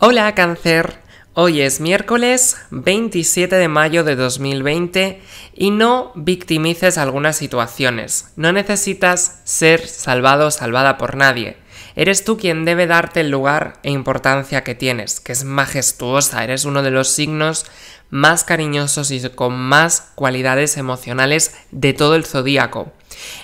Hola cáncer, hoy es miércoles 27 de mayo de 2020 y no victimices algunas situaciones, no necesitas ser salvado o salvada por nadie. Eres tú quien debe darte el lugar e importancia que tienes, que es majestuosa, eres uno de los signos más cariñosos y con más cualidades emocionales de todo el zodíaco.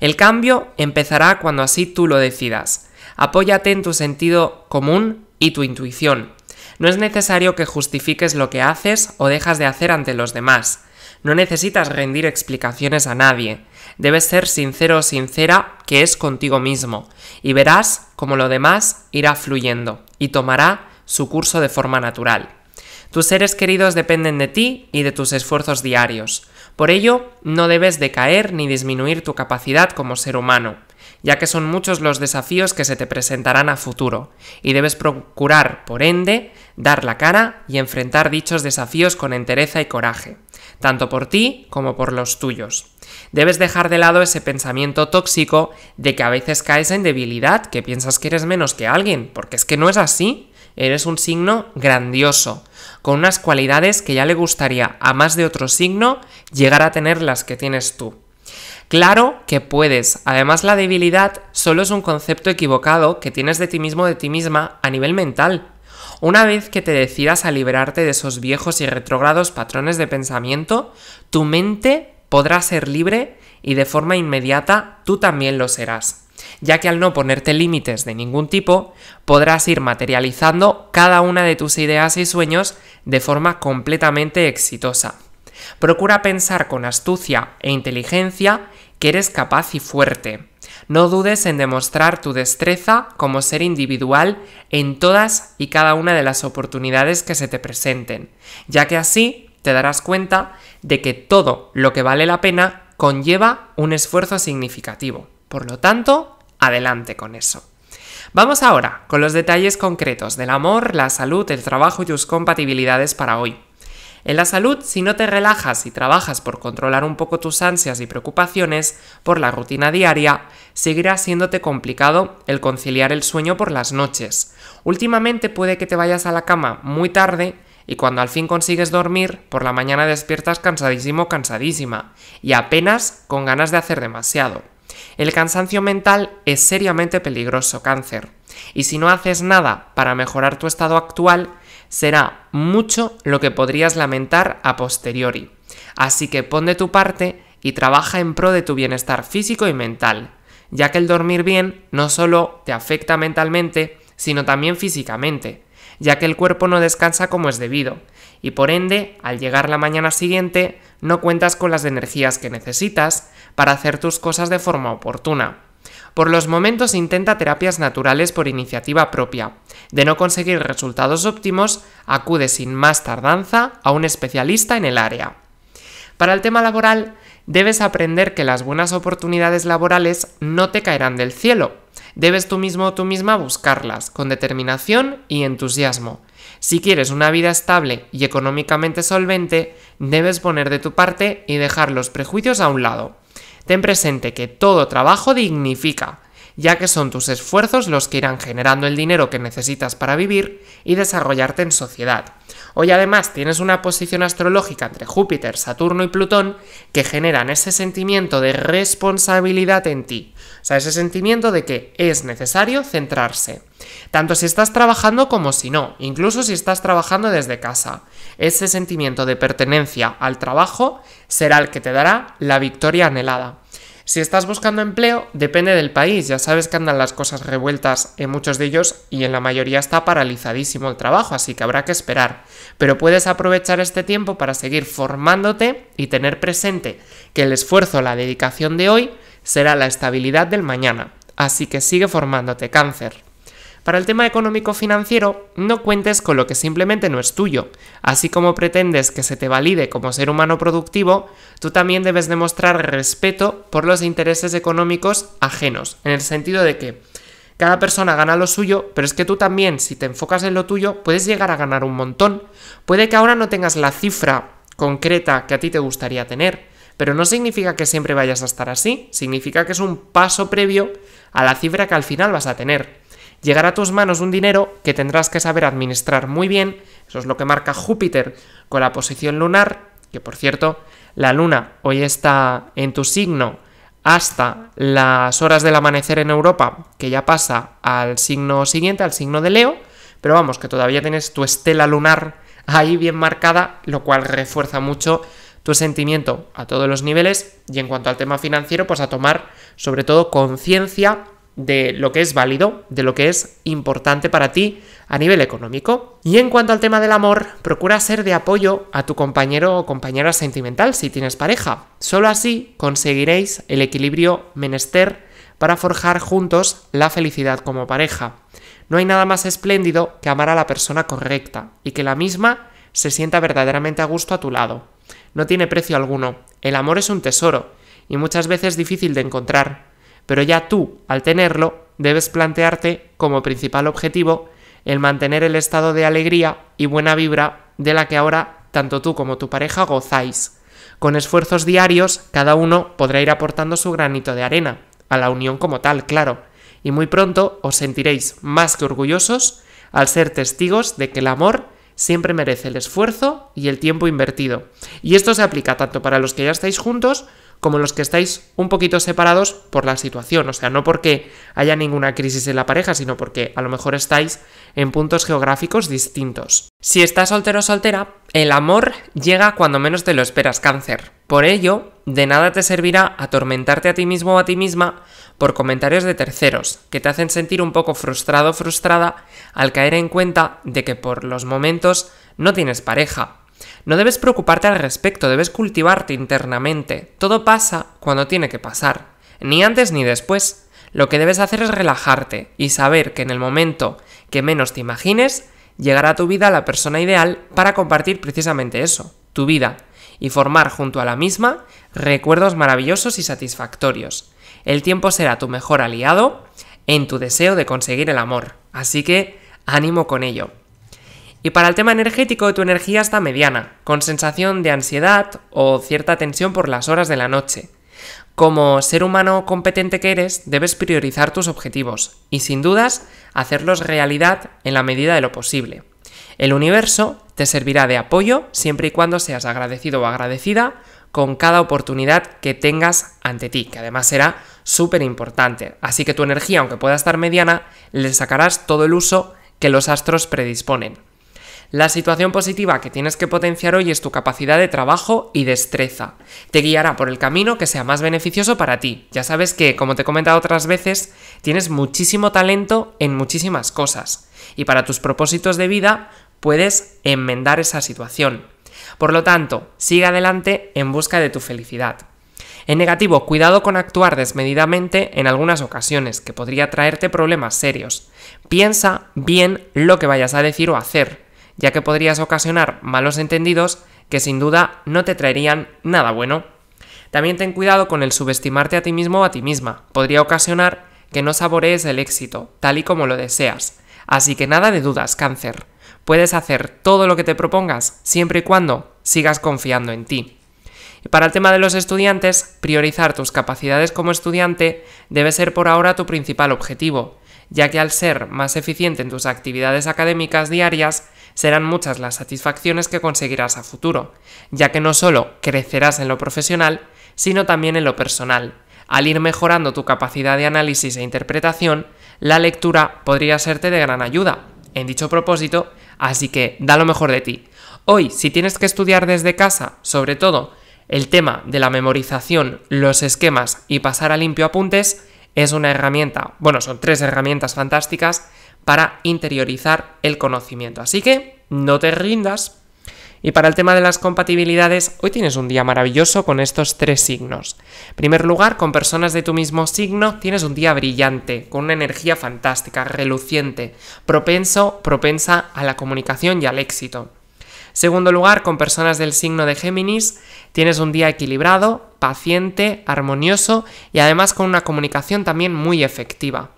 El cambio empezará cuando así tú lo decidas. Apóyate en tu sentido común y tu intuición. No es necesario que justifiques lo que haces o dejas de hacer ante los demás. No necesitas rendir explicaciones a nadie. Debes ser sincero o sincera que es contigo mismo y verás como lo demás irá fluyendo y tomará su curso de forma natural. Tus seres queridos dependen de ti y de tus esfuerzos diarios. Por ello, no debes decaer ni disminuir tu capacidad como ser humano ya que son muchos los desafíos que se te presentarán a futuro, y debes procurar, por ende, dar la cara y enfrentar dichos desafíos con entereza y coraje, tanto por ti como por los tuyos. Debes dejar de lado ese pensamiento tóxico de que a veces caes en debilidad, que piensas que eres menos que alguien, porque es que no es así. Eres un signo grandioso, con unas cualidades que ya le gustaría a más de otro signo llegar a tener las que tienes tú. Claro que puedes. Además, la debilidad solo es un concepto equivocado que tienes de ti mismo de ti misma a nivel mental. Una vez que te decidas a liberarte de esos viejos y retrógrados patrones de pensamiento, tu mente podrá ser libre y de forma inmediata tú también lo serás, ya que al no ponerte límites de ningún tipo, podrás ir materializando cada una de tus ideas y sueños de forma completamente exitosa. Procura pensar con astucia e inteligencia que eres capaz y fuerte. No dudes en demostrar tu destreza como ser individual en todas y cada una de las oportunidades que se te presenten, ya que así te darás cuenta de que todo lo que vale la pena conlleva un esfuerzo significativo. Por lo tanto, adelante con eso. Vamos ahora con los detalles concretos del amor, la salud, el trabajo y tus compatibilidades para hoy. En la salud, si no te relajas y trabajas por controlar un poco tus ansias y preocupaciones por la rutina diaria, seguirá siéndote complicado el conciliar el sueño por las noches. Últimamente puede que te vayas a la cama muy tarde y cuando al fin consigues dormir, por la mañana despiertas cansadísimo cansadísima y apenas con ganas de hacer demasiado. El cansancio mental es seriamente peligroso, cáncer. Y si no haces nada para mejorar tu estado actual, será mucho lo que podrías lamentar a posteriori. Así que pon de tu parte y trabaja en pro de tu bienestar físico y mental, ya que el dormir bien no solo te afecta mentalmente, sino también físicamente, ya que el cuerpo no descansa como es debido, y por ende, al llegar la mañana siguiente, no cuentas con las energías que necesitas para hacer tus cosas de forma oportuna. Por los momentos intenta terapias naturales por iniciativa propia. De no conseguir resultados óptimos, acude sin más tardanza a un especialista en el área. Para el tema laboral, debes aprender que las buenas oportunidades laborales no te caerán del cielo. Debes tú mismo o tú misma buscarlas con determinación y entusiasmo. Si quieres una vida estable y económicamente solvente, debes poner de tu parte y dejar los prejuicios a un lado. Ten presente que todo trabajo dignifica, ya que son tus esfuerzos los que irán generando el dinero que necesitas para vivir y desarrollarte en sociedad. Hoy además tienes una posición astrológica entre Júpiter, Saturno y Plutón que generan ese sentimiento de responsabilidad en ti, o sea, ese sentimiento de que es necesario centrarse tanto si estás trabajando como si no, incluso si estás trabajando desde casa. Ese sentimiento de pertenencia al trabajo será el que te dará la victoria anhelada. Si estás buscando empleo, depende del país, ya sabes que andan las cosas revueltas en muchos de ellos y en la mayoría está paralizadísimo el trabajo, así que habrá que esperar. Pero puedes aprovechar este tiempo para seguir formándote y tener presente que el esfuerzo, la dedicación de hoy será la estabilidad del mañana. Así que sigue formándote, cáncer. Para el tema económico-financiero, no cuentes con lo que simplemente no es tuyo. Así como pretendes que se te valide como ser humano productivo, tú también debes demostrar respeto por los intereses económicos ajenos, en el sentido de que cada persona gana lo suyo, pero es que tú también, si te enfocas en lo tuyo, puedes llegar a ganar un montón. Puede que ahora no tengas la cifra concreta que a ti te gustaría tener, pero no significa que siempre vayas a estar así, significa que es un paso previo a la cifra que al final vas a tener llegará a tus manos un dinero que tendrás que saber administrar muy bien, eso es lo que marca Júpiter con la posición lunar, que por cierto, la luna hoy está en tu signo hasta las horas del amanecer en Europa, que ya pasa al signo siguiente, al signo de Leo, pero vamos, que todavía tienes tu estela lunar ahí bien marcada, lo cual refuerza mucho tu sentimiento a todos los niveles y en cuanto al tema financiero, pues a tomar sobre todo conciencia de lo que es válido, de lo que es importante para ti a nivel económico. Y en cuanto al tema del amor, procura ser de apoyo a tu compañero o compañera sentimental si tienes pareja. Solo así conseguiréis el equilibrio menester para forjar juntos la felicidad como pareja. No hay nada más espléndido que amar a la persona correcta y que la misma se sienta verdaderamente a gusto a tu lado. No tiene precio alguno. El amor es un tesoro y muchas veces difícil de encontrar, pero ya tú, al tenerlo, debes plantearte como principal objetivo el mantener el estado de alegría y buena vibra de la que ahora tanto tú como tu pareja gozáis. Con esfuerzos diarios, cada uno podrá ir aportando su granito de arena, a la unión como tal, claro, y muy pronto os sentiréis más que orgullosos al ser testigos de que el amor siempre merece el esfuerzo y el tiempo invertido. Y esto se aplica tanto para los que ya estáis juntos como los que estáis un poquito separados por la situación, o sea, no porque haya ninguna crisis en la pareja, sino porque a lo mejor estáis en puntos geográficos distintos. Si estás soltero o soltera, el amor llega cuando menos te lo esperas, cáncer. Por ello, de nada te servirá atormentarte a ti mismo o a ti misma por comentarios de terceros, que te hacen sentir un poco frustrado o frustrada al caer en cuenta de que por los momentos no tienes pareja no debes preocuparte al respecto, debes cultivarte internamente. Todo pasa cuando tiene que pasar, ni antes ni después. Lo que debes hacer es relajarte y saber que en el momento que menos te imagines, llegará a tu vida la persona ideal para compartir precisamente eso, tu vida, y formar junto a la misma recuerdos maravillosos y satisfactorios. El tiempo será tu mejor aliado en tu deseo de conseguir el amor, así que ánimo con ello. Y para el tema energético, tu energía está mediana, con sensación de ansiedad o cierta tensión por las horas de la noche. Como ser humano competente que eres, debes priorizar tus objetivos y sin dudas hacerlos realidad en la medida de lo posible. El universo te servirá de apoyo siempre y cuando seas agradecido o agradecida con cada oportunidad que tengas ante ti, que además será súper importante. Así que tu energía, aunque pueda estar mediana, le sacarás todo el uso que los astros predisponen. La situación positiva que tienes que potenciar hoy es tu capacidad de trabajo y destreza. Te guiará por el camino que sea más beneficioso para ti. Ya sabes que, como te he comentado otras veces, tienes muchísimo talento en muchísimas cosas. Y para tus propósitos de vida puedes enmendar esa situación. Por lo tanto, sigue adelante en busca de tu felicidad. En negativo, cuidado con actuar desmedidamente en algunas ocasiones, que podría traerte problemas serios. Piensa bien lo que vayas a decir o hacer ya que podrías ocasionar malos entendidos que sin duda no te traerían nada bueno. También ten cuidado con el subestimarte a ti mismo o a ti misma, podría ocasionar que no saborees el éxito, tal y como lo deseas. Así que nada de dudas, cáncer. Puedes hacer todo lo que te propongas, siempre y cuando sigas confiando en ti. Y para el tema de los estudiantes, priorizar tus capacidades como estudiante debe ser por ahora tu principal objetivo, ya que al ser más eficiente en tus actividades académicas diarias, serán muchas las satisfacciones que conseguirás a futuro, ya que no solo crecerás en lo profesional, sino también en lo personal. Al ir mejorando tu capacidad de análisis e interpretación, la lectura podría serte de gran ayuda en dicho propósito, así que da lo mejor de ti. Hoy, si tienes que estudiar desde casa, sobre todo el tema de la memorización, los esquemas y pasar a limpio apuntes, es una herramienta, bueno, son tres herramientas fantásticas para interiorizar el conocimiento. Así que no te rindas. Y para el tema de las compatibilidades, hoy tienes un día maravilloso con estos tres signos. En primer lugar, con personas de tu mismo signo, tienes un día brillante, con una energía fantástica, reluciente, propenso, propensa a la comunicación y al éxito. Segundo lugar, con personas del signo de Géminis, tienes un día equilibrado, paciente, armonioso y además con una comunicación también muy efectiva.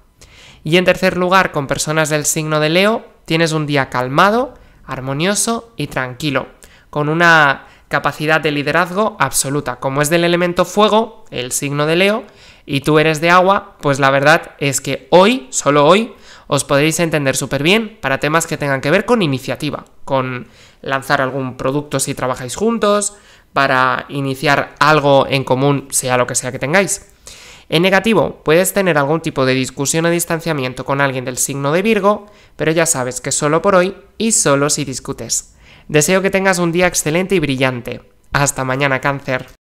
Y en tercer lugar, con personas del signo de Leo, tienes un día calmado, armonioso y tranquilo, con una capacidad de liderazgo absoluta. Como es del elemento fuego, el signo de Leo, y tú eres de agua, pues la verdad es que hoy, solo hoy, os podréis entender súper bien para temas que tengan que ver con iniciativa, con lanzar algún producto si trabajáis juntos, para iniciar algo en común, sea lo que sea que tengáis. En negativo, puedes tener algún tipo de discusión o distanciamiento con alguien del signo de Virgo, pero ya sabes que solo por hoy y solo si discutes. Deseo que tengas un día excelente y brillante. Hasta mañana, cáncer.